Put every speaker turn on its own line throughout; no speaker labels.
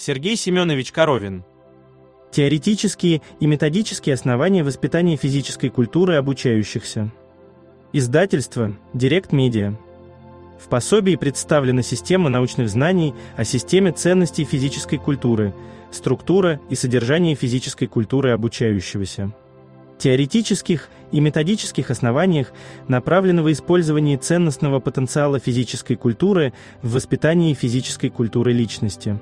Сергей Семенович Коровин. Теоретические и методические основания воспитания физической культуры обучающихся. Издательство «Директ Медиа». В пособии представлена система научных знаний о системе ценностей физической культуры, структура и содержание физической культуры обучающегося. Теоретических и методических основаниях направленного использования ценностного потенциала физической культуры в воспитании физической культуры личности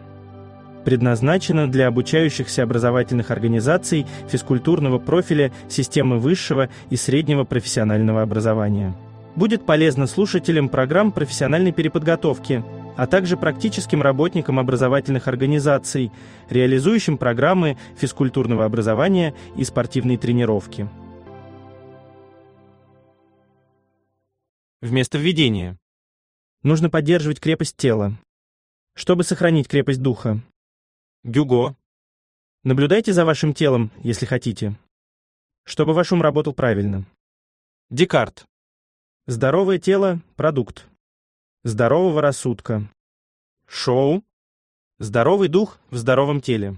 предназначена для обучающихся образовательных организаций физкультурного профиля системы высшего и среднего профессионального образования. Будет полезно слушателям программ профессиональной переподготовки, а также практическим работникам образовательных организаций, реализующим программы физкультурного образования и спортивной тренировки. Вместо введения. Нужно поддерживать крепость тела, чтобы сохранить крепость духа. Гюго. Наблюдайте за вашим телом, если хотите, чтобы ваш ум работал правильно. Декарт. Здоровое тело – продукт. Здорового рассудка. Шоу. Здоровый дух в здоровом теле.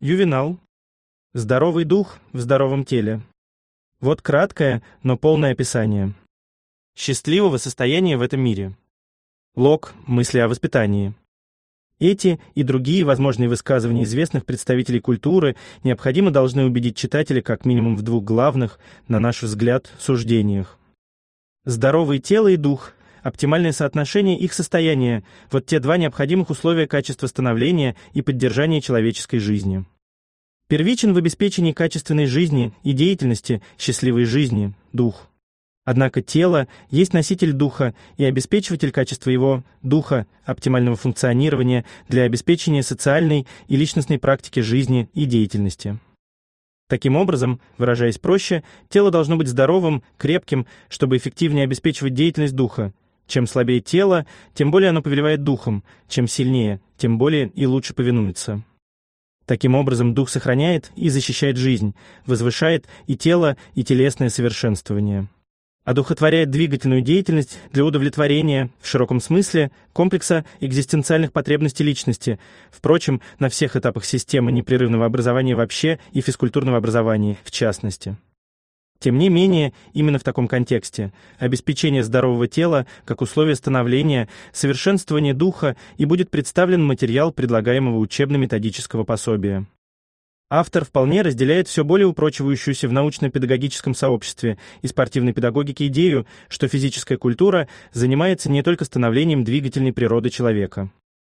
Ювенал. Здоровый дух в здоровом теле. Вот краткое, но полное описание. Счастливого состояния в этом мире. Лок. «Мысли о воспитании». Эти и другие возможные высказывания известных представителей культуры необходимо должны убедить читателя как минимум в двух главных, на наш взгляд, суждениях. Здоровое тело и дух, оптимальное соотношение их состояния – вот те два необходимых условия качества становления и поддержания человеческой жизни. Первичен в обеспечении качественной жизни и деятельности, счастливой жизни, дух. Однако тело есть носитель духа и обеспечиватель качества его духа, оптимального функционирования для обеспечения социальной и личностной практики жизни и деятельности. Таким образом, выражаясь проще, тело должно быть здоровым, крепким, чтобы эффективнее обеспечивать деятельность духа. Чем слабее тело, тем более оно повелевает духом, чем сильнее, тем более и лучше повинуется. Таким образом, дух сохраняет и защищает жизнь, возвышает и тело, и телесное совершенствование одухотворяет двигательную деятельность для удовлетворения, в широком смысле, комплекса экзистенциальных потребностей личности, впрочем, на всех этапах системы непрерывного образования вообще и физкультурного образования в частности. Тем не менее, именно в таком контексте обеспечение здорового тела как условие становления, совершенствования духа и будет представлен материал предлагаемого учебно-методического пособия. Автор вполне разделяет все более упрочивающуюся в научно-педагогическом сообществе и спортивной педагогике идею, что физическая культура занимается не только становлением двигательной природы человека,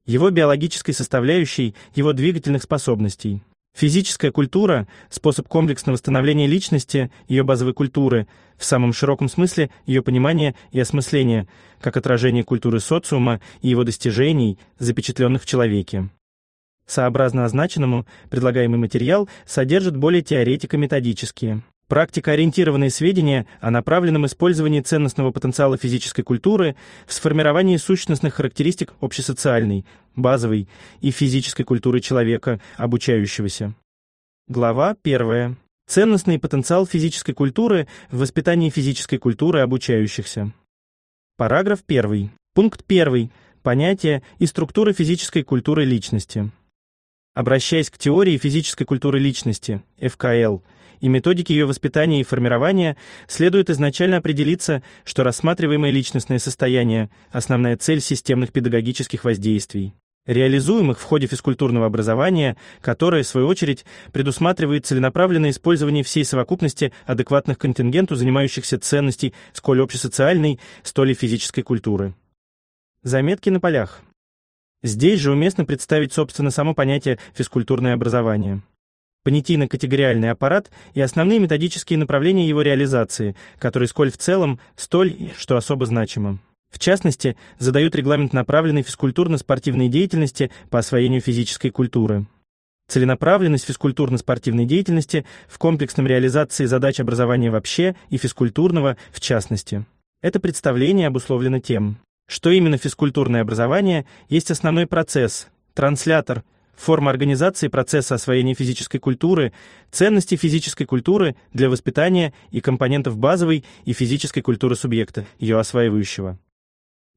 его биологической составляющей, его двигательных способностей. Физическая культура, способ комплексного восстановления личности, ее базовой культуры, в самом широком смысле ее понимания и осмысления, как отражение культуры социума и его достижений, запечатленных в человеке. Сообразно означенному, предлагаемый материал содержит более теоретико-методические, практикоориентированные сведения о направленном использовании ценностного потенциала физической культуры в сформировании сущностных характеристик общесоциальной, базовой и физической культуры человека, обучающегося. Глава 1. Ценностный потенциал физической культуры в воспитании физической культуры обучающихся. Параграф 1. Пункт 1. Понятия и структура физической культуры личности. Обращаясь к теории физической культуры личности, ФКЛ, и методике ее воспитания и формирования, следует изначально определиться, что рассматриваемое личностное состояние – основная цель системных педагогических воздействий, реализуемых в ходе физкультурного образования, которое, в свою очередь, предусматривает целенаправленное использование всей совокупности адекватных контингенту занимающихся ценностей сколь общесоциальной, столь и физической культуры. Заметки на полях. Здесь же уместно представить, собственно, само понятие «физкультурное образование» понятийно-категориальный аппарат и основные методические направления его реализации, которые сколь в целом, столь, что особо значимо. В частности, задают регламент направленной физкультурно-спортивной деятельности по освоению физической культуры. Целенаправленность физкультурно-спортивной деятельности в комплексном реализации задач образования вообще и физкультурного в частности. Это представление обусловлено тем, что именно физкультурное образование есть основной процесс, транслятор, форма организации процесса освоения физической культуры, ценности физической культуры для воспитания и компонентов базовой и физической культуры субъекта, ее осваивающего.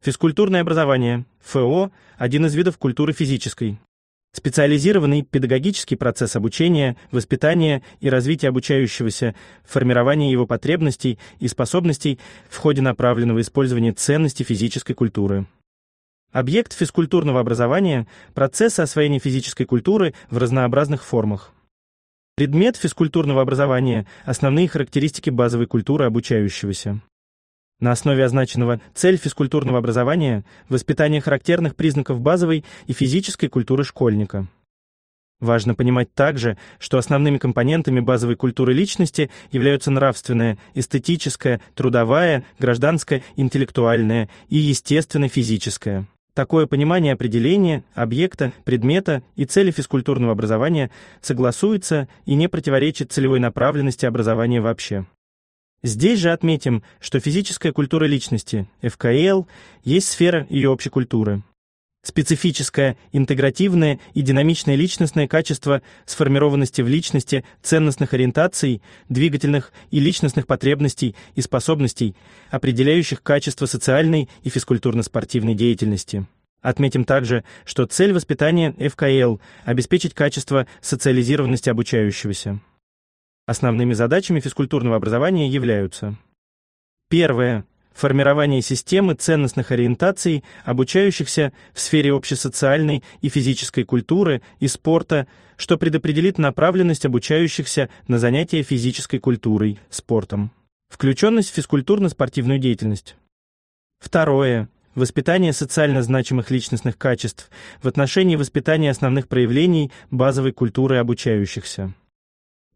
Физкультурное образование, ФО, один из видов культуры физической, специализированный педагогический процесс обучения, воспитания и развития обучающегося, формирование его потребностей и способностей в ходе направленного использования ценностей физической культуры. Объект физкультурного образования – процесс освоения физической культуры в разнообразных формах. Предмет физкультурного образования – основные характеристики базовой культуры обучающегося. На основе означенного цель физкультурного образования – воспитание характерных признаков базовой и физической культуры школьника. Важно понимать также, что основными компонентами базовой культуры личности являются нравственная, эстетическая, трудовая, гражданская, интеллектуальная и, естественно, физическая. Такое понимание определения, объекта, предмета и цели физкультурного образования согласуется и не противоречит целевой направленности образования вообще. Здесь же отметим, что физическая культура личности, ФКЛ, есть сфера ее общей культуры. Специфическое, интегративное и динамичное личностное качество сформированности в личности ценностных ориентаций, двигательных и личностных потребностей и способностей, определяющих качество социальной и физкультурно-спортивной деятельности. Отметим также, что цель воспитания ФКЛ – обеспечить качество социализированности обучающегося. Основными задачами физкультурного образования являются Первое. Формирование системы ценностных ориентаций обучающихся в сфере общесоциальной и физической культуры и спорта, что предопределит направленность обучающихся на занятия физической культурой, спортом. включённость в физкультурно-спортивную деятельность. Второе. Воспитание социально значимых личностных качеств в отношении воспитания основных проявлений базовой культуры обучающихся.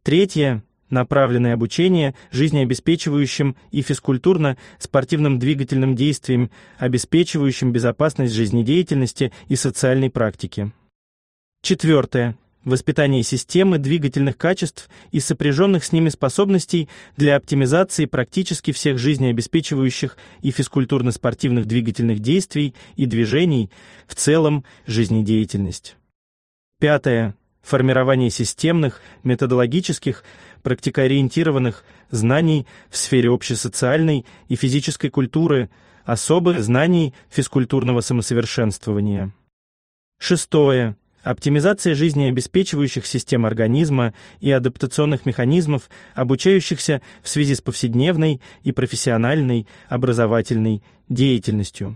Третье – направленное обучение жизнеобеспечивающим и физкультурно-спортивным двигательным действиям, обеспечивающим безопасность жизнедеятельности и социальной практики. Четвертое – воспитание системы двигательных качеств и сопряженных с ними способностей для оптимизации практически всех жизнеобеспечивающих и физкультурно-спортивных двигательных действий и движений, в целом жизнедеятельность. Пятое формирование системных, методологических, практикоориентированных знаний в сфере общесоциальной и физической культуры, особых знаний физкультурного самосовершенствования. Шестое. Оптимизация жизнеобеспечивающих систем организма и адаптационных механизмов, обучающихся в связи с повседневной и профессиональной образовательной деятельностью.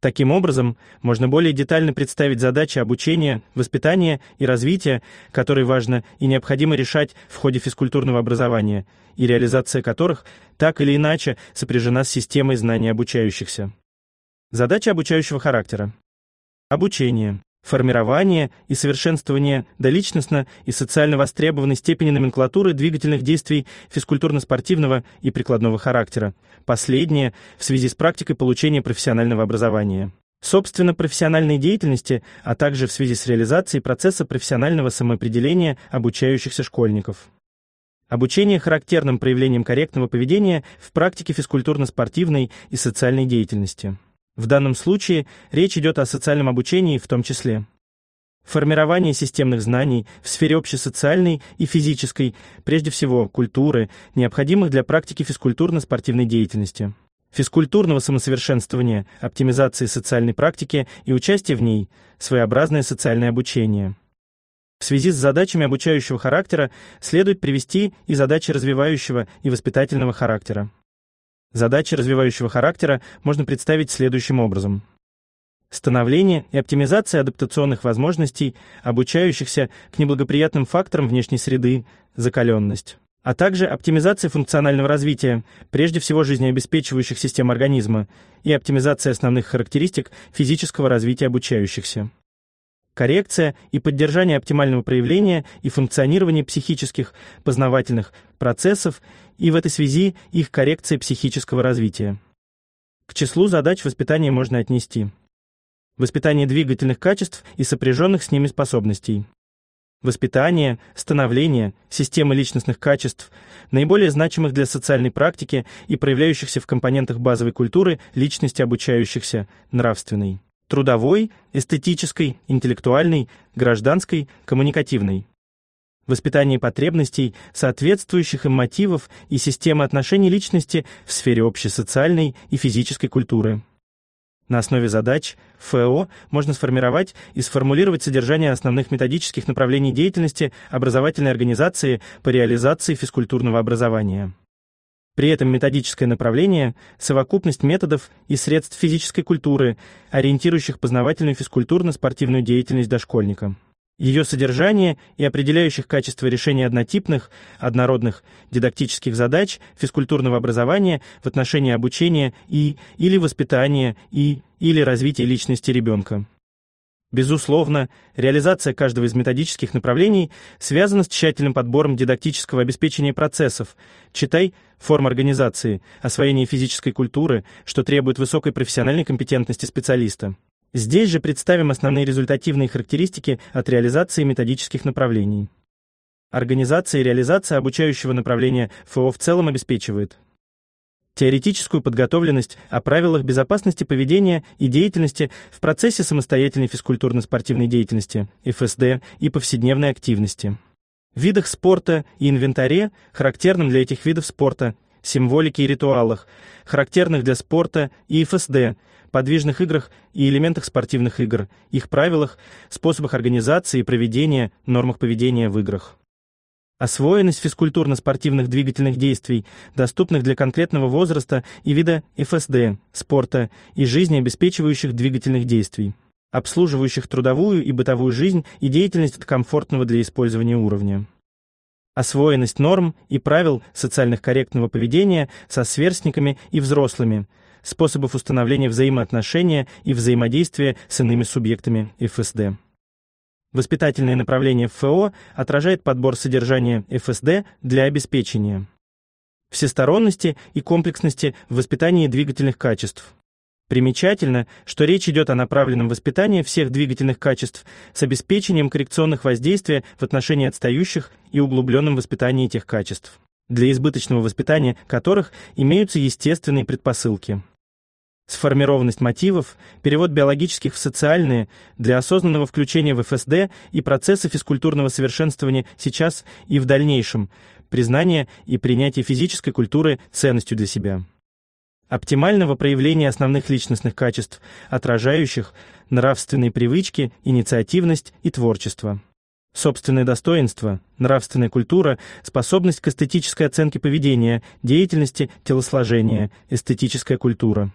Таким образом, можно более детально представить задачи обучения, воспитания и развития, которые важно и необходимо решать в ходе физкультурного образования, и реализация которых так или иначе сопряжена с системой знаний обучающихся. Задачи обучающего характера. Обучение формирование и совершенствование доличностно и социально востребованной степени номенклатуры двигательных действий физкультурно-спортивного и прикладного характера, последнее в связи с практикой получения профессионального образования. Собственно, профессиональной деятельности, а также в связи с реализацией процесса профессионального самоопределения обучающихся школьников. Обучение характерным проявлением корректного поведения в практике физкультурно-спортивной и социальной деятельности. В данном случае речь идет о социальном обучении в том числе. Формирование системных знаний в сфере общесоциальной и физической, прежде всего, культуры, необходимых для практики физкультурно-спортивной деятельности. Физкультурного самосовершенствования, оптимизации социальной практики и участия в ней, своеобразное социальное обучение. В связи с задачами обучающего характера следует привести и задачи развивающего и воспитательного характера. Задачи развивающего характера можно представить следующим образом. Становление и оптимизация адаптационных возможностей, обучающихся к неблагоприятным факторам внешней среды, закаленность а также оптимизация функционального развития, прежде всего жизнеобеспечивающих систем организма, и оптимизация основных характеристик физического развития обучающихся коррекция и поддержание оптимального проявления и функционирования психических познавательных процессов и в этой связи их коррекция психического развития. К числу задач воспитания можно отнести воспитание двигательных качеств и сопряженных с ними способностей. Воспитание, становление, системы личностных качеств, наиболее значимых для социальной практики и проявляющихся в компонентах базовой культуры личности обучающихся, нравственной трудовой, эстетической, интеллектуальной, гражданской, коммуникативной. Воспитание потребностей, соответствующих им мотивов и системы отношений личности в сфере общесоциальной и физической культуры. На основе задач ФО можно сформировать и сформулировать содержание основных методических направлений деятельности образовательной организации по реализации физкультурного образования. При этом методическое направление – совокупность методов и средств физической культуры, ориентирующих познавательную физкультурно-спортивную деятельность дошкольника. Ее содержание и определяющих качество решения однотипных, однородных дидактических задач физкультурного образования в отношении обучения и или воспитания и или развития личности ребенка. Безусловно, реализация каждого из методических направлений связана с тщательным подбором дидактического обеспечения процессов, читай форм организации, освоение физической культуры, что требует высокой профессиональной компетентности специалиста. Здесь же представим основные результативные характеристики от реализации методических направлений. Организация и реализация обучающего направления ФО в целом обеспечивает теоретическую подготовленность о правилах безопасности поведения и деятельности в процессе самостоятельной физкультурно-спортивной деятельности, ФСД, и повседневной активности. В видах спорта и инвентаре, характерном для этих видов спорта, символике и ритуалах, характерных для спорта и ФСД, подвижных играх и элементах спортивных игр, их правилах, способах организации и проведения, нормах поведения в играх освоенность физкультурно-спортивных двигательных действий, доступных для конкретного возраста и вида ФСД, спорта и жизнеобеспечивающих двигательных действий, обслуживающих трудовую и бытовую жизнь и деятельность комфортного для использования уровня. Освоенность норм и правил социальных корректного поведения со сверстниками и взрослыми, способов установления взаимоотношения и взаимодействия с иными субъектами ФСД. Воспитательное направление ФО отражает подбор содержания ФСД для обеспечения всесторонности и комплексности в воспитании двигательных качеств. Примечательно, что речь идет о направленном воспитании всех двигательных качеств с обеспечением коррекционных воздействий в отношении отстающих и углубленном воспитании этих качеств, для избыточного воспитания которых имеются естественные предпосылки сформированность мотивов, перевод биологических в социальные для осознанного включения в ФСД и процессы физкультурного совершенствования сейчас и в дальнейшем, признание и принятие физической культуры ценностью для себя. Оптимального проявления основных личностных качеств, отражающих нравственные привычки, инициативность и творчество. Собственное достоинство, нравственная культура, способность к эстетической оценке поведения, деятельности, телосложения, эстетическая культура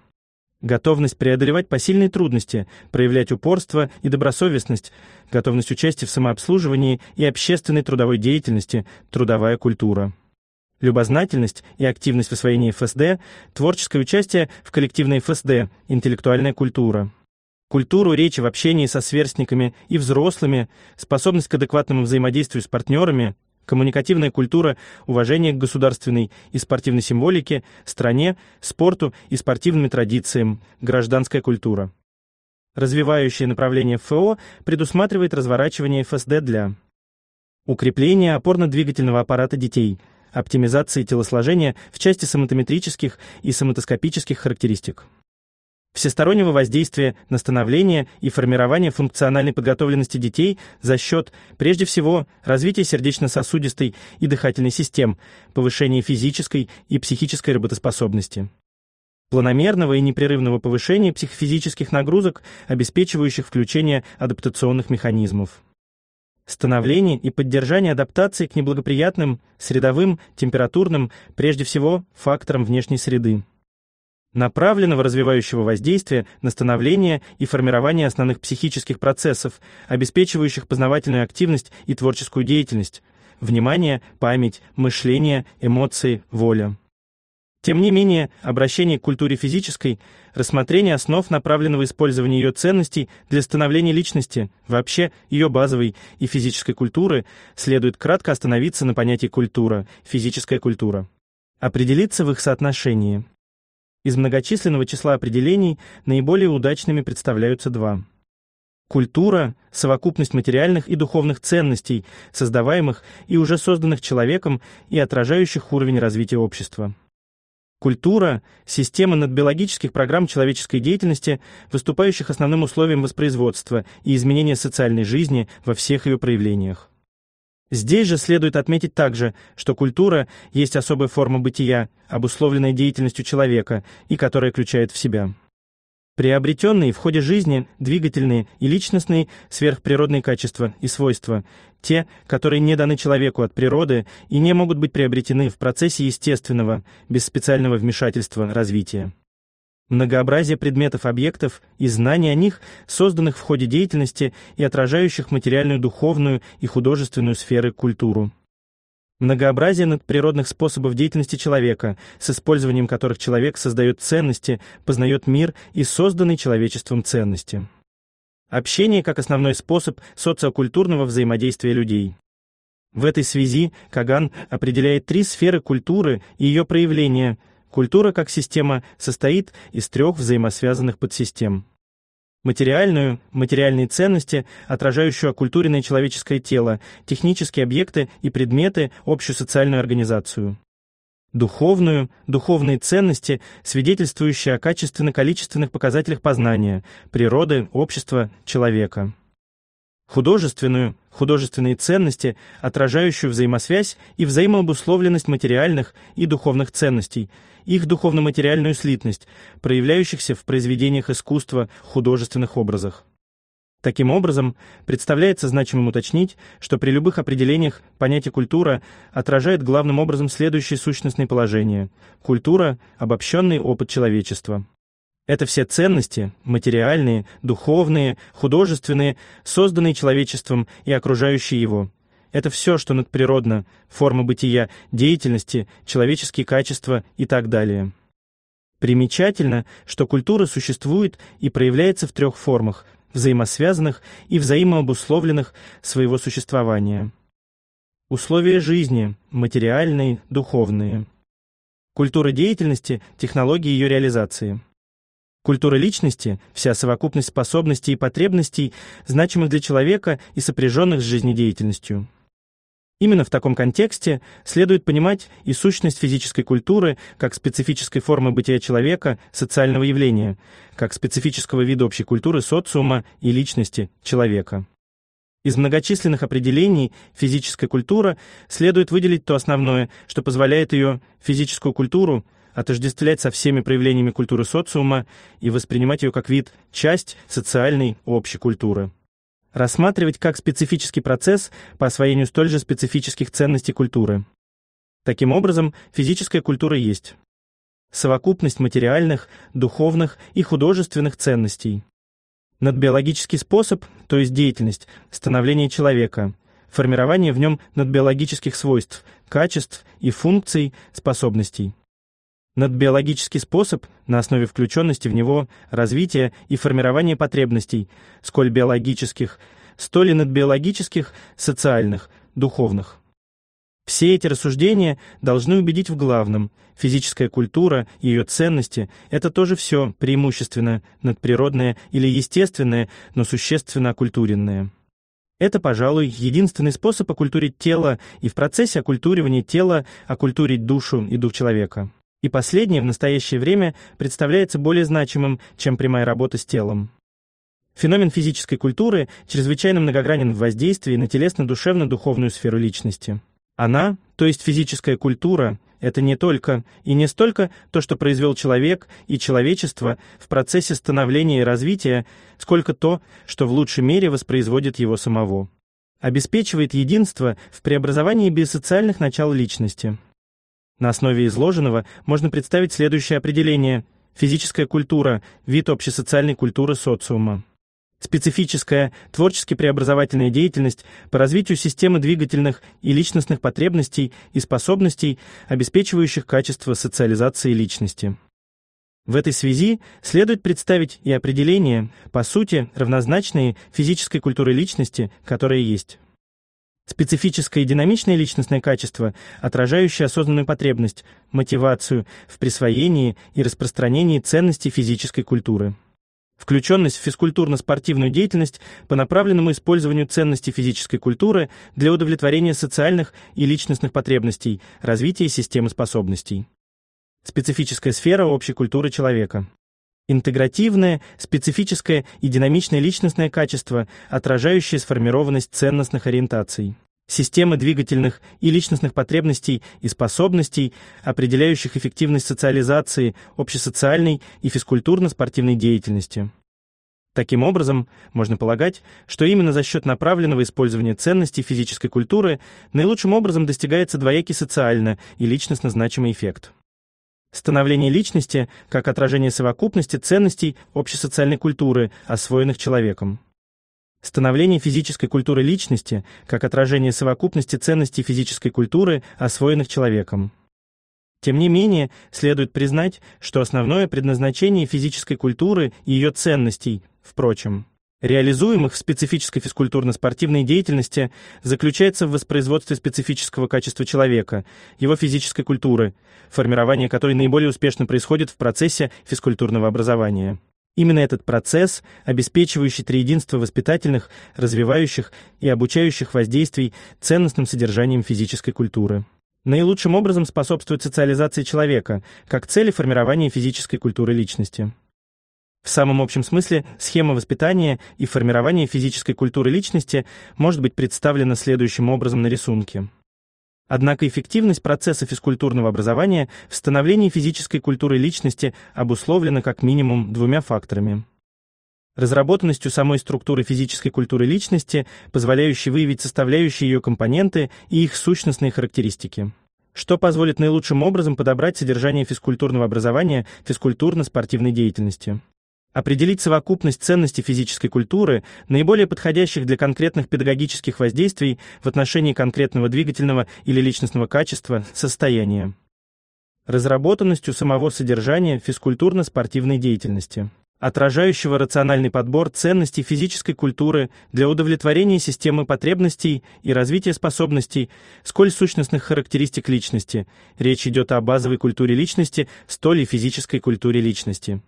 готовность преодолевать посильные трудности, проявлять упорство и добросовестность, готовность участия в самообслуживании и общественной трудовой деятельности, трудовая культура. Любознательность и активность в освоении ФСД, творческое участие в коллективной ФСД, интеллектуальная культура. Культуру речи в общении со сверстниками и взрослыми, способность к адекватному взаимодействию с партнерами, коммуникативная культура, уважение к государственной и спортивной символике, стране, спорту и спортивным традициям, гражданская культура. Развивающее направление ФО предусматривает разворачивание ФСД для укрепления опорно-двигательного аппарата детей, оптимизации телосложения в части соматометрических и соматоскопических характеристик всестороннего воздействия на становление и формирование функциональной подготовленности детей за счет, прежде всего, развития сердечно-сосудистой и дыхательной систем, повышения физической и психической работоспособности планомерного и непрерывного повышения психофизических нагрузок, обеспечивающих включение адаптационных механизмов. Становление и поддержание адаптации к неблагоприятным средовым, температурным, прежде всего, факторам внешней среды направленного развивающего воздействия на становление и формирование основных психических процессов, обеспечивающих познавательную активность и творческую деятельность, внимание, память, мышление, эмоции, воля. Тем не менее, обращение к культуре физической, рассмотрение основ направленного использования ее ценностей для становления личности, вообще ее базовой и физической культуры, следует кратко остановиться на понятии культура, физическая культура. Определиться в их соотношении – из многочисленного числа определений наиболее удачными представляются два. Культура – совокупность материальных и духовных ценностей, создаваемых и уже созданных человеком и отражающих уровень развития общества. Культура – система надбиологических программ человеческой деятельности, выступающих основным условием воспроизводства и изменения социальной жизни во всех ее проявлениях. Здесь же следует отметить также, что культура есть особая форма бытия, обусловленная деятельностью человека и которая включает в себя приобретенные в ходе жизни двигательные и личностные сверхприродные качества и свойства, те, которые не даны человеку от природы и не могут быть приобретены в процессе естественного, без специального вмешательства развития многообразие предметов объектов и знаний о них, созданных в ходе деятельности и отражающих материальную, духовную и художественную сферы культуру. Многообразие надприродных способов деятельности человека, с использованием которых человек создает ценности, познает мир и созданные человечеством ценности. Общение как основной способ социокультурного взаимодействия людей. В этой связи Каган определяет три сферы культуры и ее проявления – Культура как система состоит из трех взаимосвязанных подсистем. Материальную, материальные ценности, отражающую оккультуренное человеческое тело, технические объекты и предметы, общую социальную организацию духовную, духовные ценности, свидетельствующие о качественно-количественных показателях познания, природы, общества, человека художественную, художественные ценности, отражающую взаимосвязь и взаимообусловленность материальных и духовных ценностей, их духовно-материальную слитность, проявляющихся в произведениях искусства, художественных образах. Таким образом, представляется значимым уточнить, что при любых определениях понятие «культура» отражает главным образом следующее сущностное положение: Культура – обобщенный опыт человечества. Это все ценности, материальные, духовные, художественные, созданные человечеством и окружающие его. Это все, что надприродно, формы бытия, деятельности, человеческие качества и так далее. Примечательно, что культура существует и проявляется в трех формах, взаимосвязанных и взаимообусловленных своего существования. Условия жизни – материальные, духовные. Культура деятельности – технологии ее реализации. Культура личности, вся совокупность способностей и потребностей, значимых для человека и сопряженных с жизнедеятельностью. Именно в таком контексте следует понимать и сущность физической культуры как специфической формы бытия человека, социального явления, как специфического вида общей культуры социума и личности человека. Из многочисленных определений физическая культура следует выделить то основное, что позволяет ее физическую культуру отождествлять со всеми проявлениями культуры социума и воспринимать ее как вид часть социальной общей культуры. Рассматривать как специфический процесс по освоению столь же специфических ценностей культуры. Таким образом, физическая культура есть совокупность материальных, духовных и художественных ценностей. Надбиологический способ, то есть деятельность, становление человека, формирование в нем надбиологических свойств, качеств и функций, способностей над биологический способ на основе включённости в него развития и формирования потребностей, сколь биологических, столь и надбиологических, социальных, духовных. Все эти рассуждения должны убедить в главном. Физическая культура, и её ценности – это тоже всё преимущественно надприродное или естественное, но существенно окультуренное. Это, пожалуй, единственный способ окультурить тело и в процессе окультуривания тела окультурить душу и дух человека и последнее в настоящее время представляется более значимым, чем прямая работа с телом. Феномен физической культуры чрезвычайно многогранен в воздействии на телесно-душевно-духовную сферу личности. Она, то есть физическая культура, это не только и не столько то, что произвел человек и человечество в процессе становления и развития, сколько то, что в лучшей мере воспроизводит его самого. Обеспечивает единство в преобразовании биосоциальных начал личности. На основе изложенного можно представить следующее определение. Физическая культура – вид общесоциальной культуры социума. Специфическая творчески преобразовательная деятельность по развитию системы двигательных и личностных потребностей и способностей, обеспечивающих качество социализации личности. В этой связи следует представить и определение, по сути, равнозначные физической культуре личности, которая есть. Специфическое и динамичное личностное качество, отражающее осознанную потребность, мотивацию в присвоении и распространении ценностей физической культуры. Включенность в физкультурно-спортивную деятельность по направленному использованию ценностей физической культуры для удовлетворения социальных и личностных потребностей, развития системы способностей. Специфическая сфера общей культуры человека. Интегративное, специфическое и динамичное личностное качество, отражающее сформированность ценностных ориентаций. Системы двигательных и личностных потребностей и способностей, определяющих эффективность социализации, общесоциальной и физкультурно-спортивной деятельности. Таким образом, можно полагать, что именно за счет направленного использования ценностей физической культуры наилучшим образом достигается двоякий социально и личностно значимый эффект становление личности как отражение совокупности ценностей общесоциальной культуры, освоенных человеком. Становление физической культуры личности как отражение совокупности ценностей физической культуры, освоенных человеком. Тем не менее, следует признать, что основное предназначение физической культуры и ее ценностей, впрочем, реализуемых в специфической физкультурно-спортивной деятельности, заключается в воспроизводстве специфического качества человека, его физической культуры, формирование которой наиболее успешно происходит в процессе физкультурного образования. Именно этот процесс, обеспечивающий триединство воспитательных, развивающих и обучающих воздействий ценностным содержанием физической культуры. Наилучшим образом способствует социализации человека, как цели формирования физической культуры личности. В самом общем смысле схема воспитания и формирования физической культуры личности может быть представлена следующим образом на рисунке. Однако эффективность процесса физкультурного образования в становлении физической культуры личности обусловлена как минимум двумя факторами. Разработанностью самой структуры физической культуры личности, позволяющей выявить составляющие ее компоненты и их сущностные характеристики что позволит наилучшим образом подобрать содержание физкультурного образования физкультурно-спортивной деятельности определить совокупность ценностей физической культуры, наиболее подходящих для конкретных педагогических воздействий в отношении конкретного двигательного или личностного качества состояния, разработанностью самого содержания физкультурно-спортивной деятельности, отражающего рациональный подбор ценностей физической культуры для удовлетворения системы потребностей и развития способностей, сколь сущностных характеристик личности. Речь идет о базовой культуре личности, столь и физической культуре личности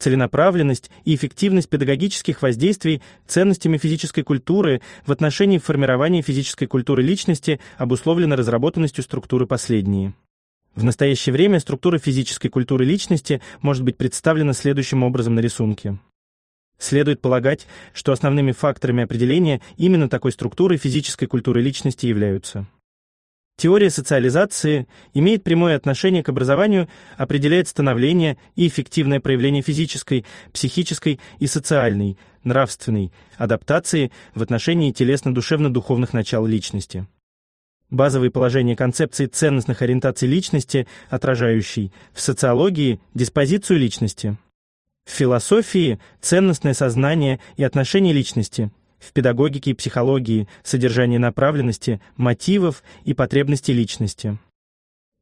целенаправленность и эффективность педагогических воздействий ценностями физической культуры в отношении формирования физической культуры личности обусловлена разработанностью структуры последней. В настоящее время структура физической культуры личности может быть представлена следующим образом на рисунке. Следует полагать, что основными факторами определения именно такой структуры физической культуры личности являются Теория социализации имеет прямое отношение к образованию, определяет становление и эффективное проявление физической, психической и социальной, нравственной адаптации в отношении телесно-душевно-духовных начал личности. Базовые положения концепции ценностных ориентаций личности, отражающей в социологии диспозицию личности. В философии ценностное сознание и отношение личности, в педагогике и психологии, содержании направленности, мотивов и потребностей личности.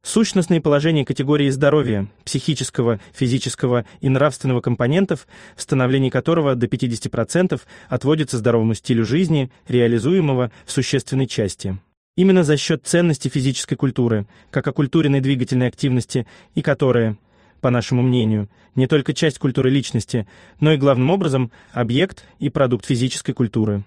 Сущностные положения категории здоровья, психического, физического и нравственного компонентов, в становлении которого до 50% отводится здоровому стилю жизни, реализуемого в существенной части. Именно за счет ценности физической культуры, как оккультуренной двигательной активности, и которая – по нашему мнению, не только часть культуры личности, но и главным образом объект и продукт физической культуры.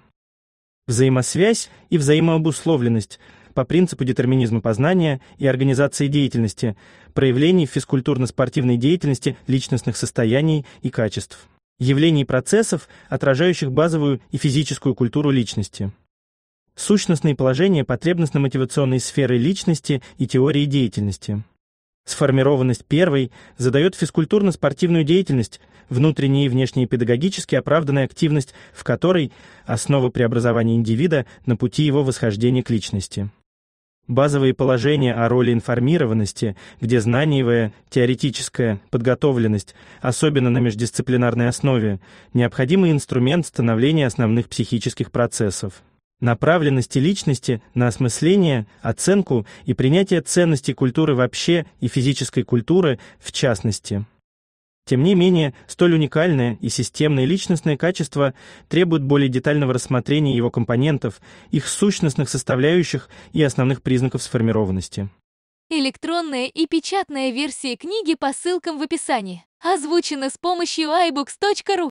Взаимосвязь и взаимообусловленность по принципу детерминизма познания и организации деятельности, проявлений физкультурно-спортивной деятельности личностных состояний и качеств, явлений и процессов, отражающих базовую и физическую культуру личности. Сущностные положения потребностно-мотивационной сферы личности и теории деятельности. Сформированность первой задает физкультурно-спортивную деятельность, внутренняя и внешняя педагогически оправданная активность, в которой основа преобразования индивида на пути его восхождения к личности. Базовые положения о роли информированности, где знаниевая, теоретическая подготовленность, особенно на междисциплинарной основе, необходимый инструмент становления основных психических процессов направленности личности на осмысление, оценку и принятие ценностей культуры вообще и физической культуры в частности. Тем не менее, столь уникальное и системное личностное качество требует более детального рассмотрения его компонентов, их сущностных составляющих и основных признаков сформированности. Электронная и печатная версии книги по ссылкам в описании. Озвучено с помощью iBooks.ru.